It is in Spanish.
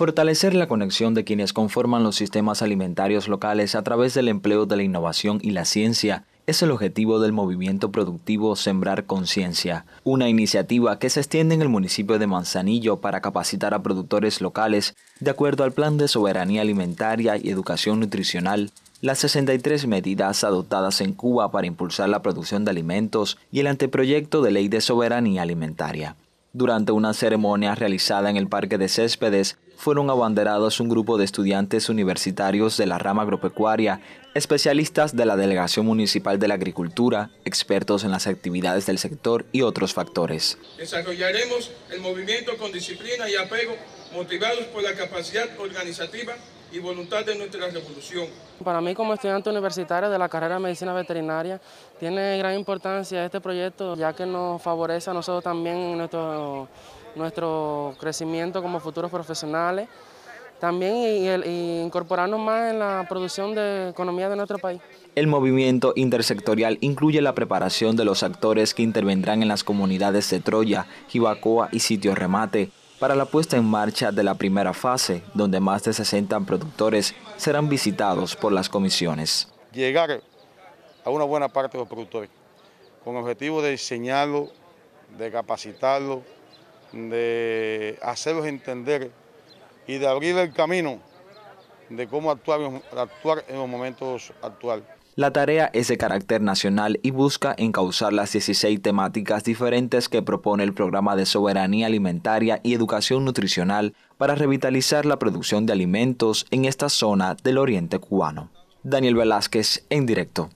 Fortalecer la conexión de quienes conforman los sistemas alimentarios locales a través del empleo de la innovación y la ciencia es el objetivo del movimiento productivo Sembrar Conciencia, una iniciativa que se extiende en el municipio de Manzanillo para capacitar a productores locales de acuerdo al Plan de Soberanía Alimentaria y Educación Nutricional las 63 medidas adoptadas en Cuba para impulsar la producción de alimentos y el anteproyecto de ley de soberanía alimentaria. Durante una ceremonia realizada en el Parque de Céspedes, fueron abanderados un grupo de estudiantes universitarios de la rama agropecuaria, especialistas de la Delegación Municipal de la Agricultura, expertos en las actividades del sector y otros factores. Desarrollaremos el movimiento con disciplina y apego, motivados por la capacidad organizativa y voluntad de nuestra revolución. Para mí como estudiante universitario de la carrera de medicina veterinaria tiene gran importancia este proyecto ya que nos favorece a nosotros también nuestro, nuestro crecimiento como futuros profesionales también incorporarnos más en la producción de economía de nuestro país. El movimiento intersectorial incluye la preparación de los actores que intervendrán en las comunidades de Troya, Jibacoa y Sitio Remate, para la puesta en marcha de la primera fase, donde más de 60 productores serán visitados por las comisiones. Llegar a una buena parte de los productores, con el objetivo de enseñarlos, de capacitarlos, de hacerlos entender y de abrir el camino de cómo actuar en los momentos actuales. La tarea es de carácter nacional y busca encauzar las 16 temáticas diferentes que propone el programa de soberanía alimentaria y educación nutricional para revitalizar la producción de alimentos en esta zona del oriente cubano. Daniel Velázquez en directo.